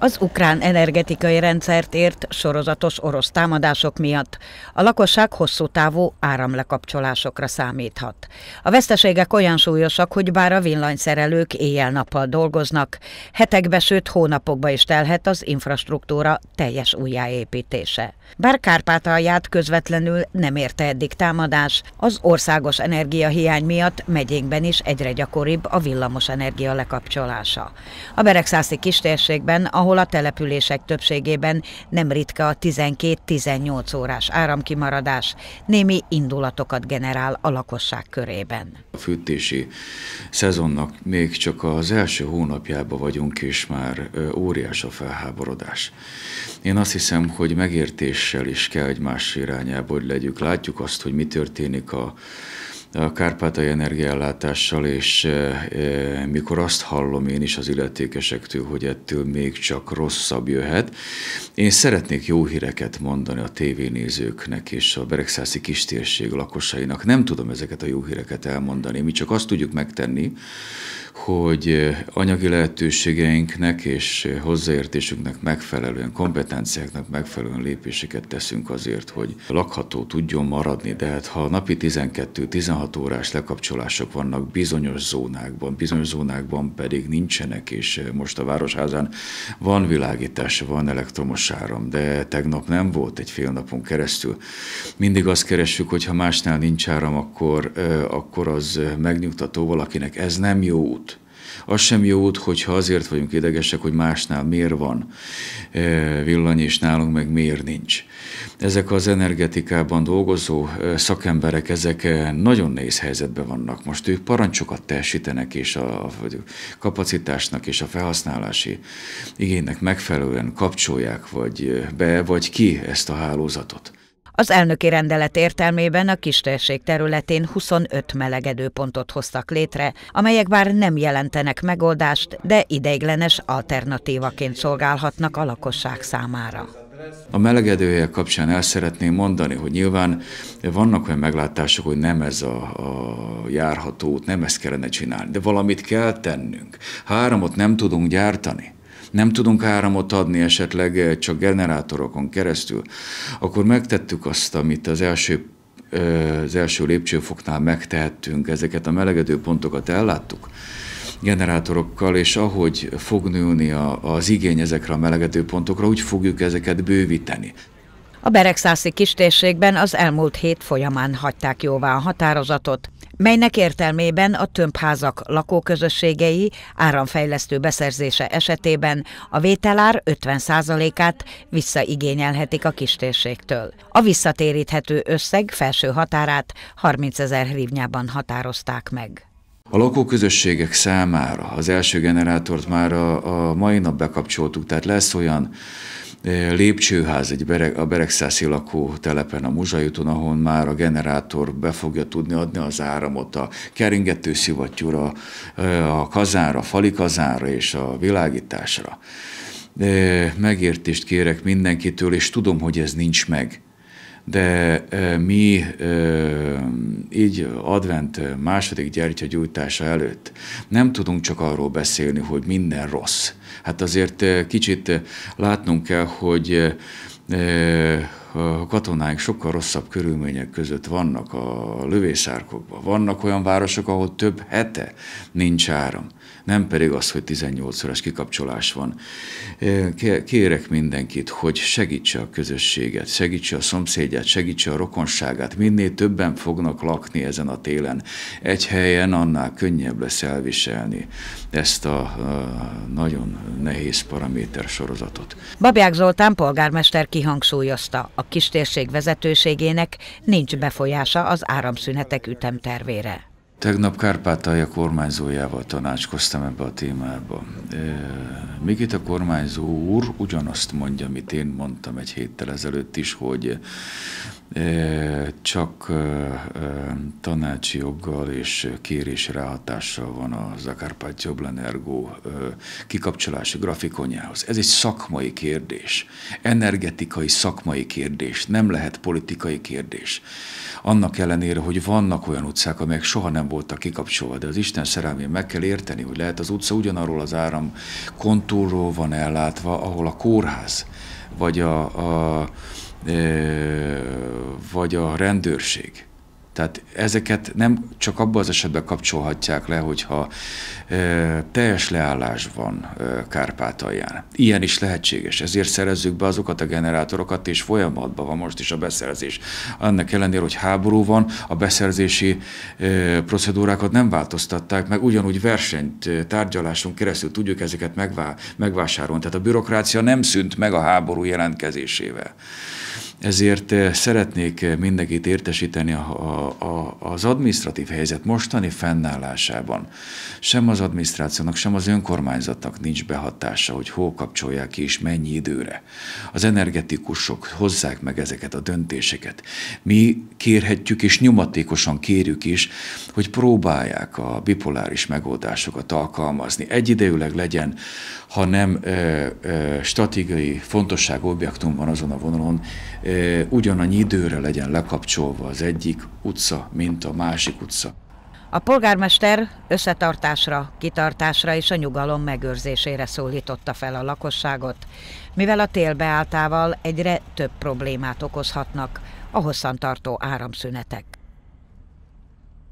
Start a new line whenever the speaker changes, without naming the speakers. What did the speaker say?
Az ukrán energetikai rendszert ért sorozatos orosz támadások miatt a lakosság hosszú távú áramlekapcsolásokra számíthat. A veszteségek olyan súlyosak, hogy bár a villanyszerelők éjjel-nappal dolgoznak, hetekbe, sőt hónapokba is telhet az infrastruktúra teljes újjáépítése. Bár Kárpátalját közvetlenül nem érte eddig támadás, az országos energiahiány miatt megyénkben is egyre gyakoribb a villamos energia lekapcsolása. A Beregszászi kistérségben, ahol ahol a települések többségében nem ritka a 12-18 órás áramkimaradás némi indulatokat generál a lakosság körében.
A fűtési szezonnak még csak az első hónapjában vagyunk, és már óriás a felháborodás. Én azt hiszem, hogy megértéssel is kell egymás irányába, hogy legyük. Látjuk azt, hogy mi történik a a kárpátai energiállátással, és e, e, mikor azt hallom én is az illetékesektől, hogy ettől még csak rosszabb jöhet, én szeretnék jó híreket mondani a tévénézőknek és a Beregszászi kistérség lakosainak. Nem tudom ezeket a jó híreket elmondani, mi csak azt tudjuk megtenni, hogy anyagi lehetőségeinknek és hozzáértésünknek megfelelően, kompetenciáknak megfelelően lépéseket teszünk azért, hogy lakható tudjon maradni, de hát ha napi 12-16 órás lekapcsolások vannak bizonyos zónákban, bizonyos zónákban pedig nincsenek, és most a városházán van világítás, van elektromos áram, de tegnap nem volt egy fél napon keresztül. Mindig azt keresjük, hogy ha másnál nincs áram, akkor, akkor az megnyugtató valakinek, ez nem jó út az sem jó út, hogyha azért vagyunk idegesek, hogy másnál miért van e, villany, és nálunk meg miért nincs. Ezek az energetikában dolgozó e, szakemberek, ezek e, nagyon nehéz helyzetben vannak. Most ők parancsokat teljesítenek, és a kapacitásnak és a felhasználási igénynek megfelelően kapcsolják, vagy be, vagy ki ezt a hálózatot.
Az elnöki rendelet értelmében a kistérség területén 25 melegedőpontot hoztak létre, amelyek bár nem jelentenek megoldást, de ideiglenes alternatívaként szolgálhatnak a lakosság számára.
A melegedőhelyek kapcsán el szeretném mondani, hogy nyilván vannak olyan meglátások, hogy nem ez a, a járható út, nem ezt kellene csinálni, de valamit kell tennünk. Háromot nem tudunk gyártani nem tudunk áramot adni esetleg eh, csak generátorokon keresztül, akkor megtettük azt, amit az első eh, az első lépcsőfoknál megtehettünk, ezeket a melegedő pontokat elláttuk generátorokkal, és ahogy fog nőni a, az igény ezekre a melegedő pontokra, úgy fogjuk ezeket bővíteni.
A Beregszászi kistérségben az elmúlt hét folyamán hagyták jóvá a határozatot, melynek értelmében a tömbházak lakóközösségei áramfejlesztő beszerzése esetében a vételár 50%-át visszaigényelhetik a kistérségtől. A visszatéríthető összeg felső határát 30 ezer hrivnyában határozták meg.
A lakóközösségek számára az első generátort már a, a mai nap bekapcsoltuk, tehát lesz olyan lépcsőház egy bereg, a beregszászi telepen a Muzsajuton, ahol már a generátor be fogja tudni adni az áramot a keringető szivattyúra, a kazánra, fali kazánra és a világításra. De megértést kérek mindenkitől, és tudom, hogy ez nincs meg de mi így advent második gyertya gyújtása előtt nem tudunk csak arról beszélni, hogy minden rossz. Hát azért kicsit látnunk kell, hogy a katonáink sokkal rosszabb körülmények között vannak a lövészárkokban. Vannak olyan városok, ahol több hete nincs áram nem pedig az, hogy 18 órás kikapcsolás van. Kérek mindenkit, hogy segítse a közösséget, segítse a szomszédját, segítse a rokonságát, minél többen fognak lakni ezen a télen. Egy helyen annál könnyebb lesz elviselni ezt a nagyon nehéz paraméter sorozatot.
Babják Zoltán polgármester kihangsúlyozta, a kistérség vezetőségének nincs befolyása az áramszünetek ütemtervére.
Tegnap Kárpátalja kormányzójával tanácskoztam ebbe a témába. Még itt a kormányzó úr ugyanazt mondja, amit én mondtam egy héttel ezelőtt is, hogy csak tanácsi joggal és kérés ráhatással van a Zakárpát Jobblenergo kikapcsolási grafikonjához. Ez egy szakmai kérdés, energetikai szakmai kérdés, nem lehet politikai kérdés. Annak ellenére, hogy vannak olyan utcák, amelyek soha nem voltak kikapcsolva, de az Isten szerelmén meg kell érteni, hogy lehet az utca ugyanarról az áram kontúrról van ellátva, ahol a kórház, vagy a, a, e, vagy a rendőrség tehát ezeket nem csak abban az esetben kapcsolhatják le, hogyha ö, teljes leállás van ö, Kárpátalján. Ilyen is lehetséges, ezért szerezzük be azokat a generátorokat, és folyamatban van most is a beszerzés. Annak ellenére, hogy háború van, a beszerzési ö, procedúrákat nem változtatták, meg ugyanúgy versenyt, tárgyaláson keresztül tudjuk ezeket megvá- megvásárolni. Tehát a bürokrácia nem szűnt meg a háború jelentkezésével. Ezért eh, szeretnék eh, mindenkit értesíteni a, a, a, az administratív helyzet mostani fennállásában. Sem az adminisztrációnak, sem az önkormányzatnak nincs behatása, hogy hol kapcsolják ki és mennyi időre. Az energetikusok hozzák meg ezeket a döntéseket. Mi kérhetjük és nyomatékosan kérjük is, hogy próbálják a bipoláris megoldásokat alkalmazni. Egyidejűleg legyen, ha nem ö, eh, ö, stratégiai fontosságú objektum van azon a vonalon, ugyanannyi időre legyen lekapcsolva az egyik utca, mint a másik utca.
A polgármester összetartásra, kitartásra és a nyugalom megőrzésére szólította fel a lakosságot, mivel a tél beáltával egyre több problémát okozhatnak a hosszantartó áramszünetek.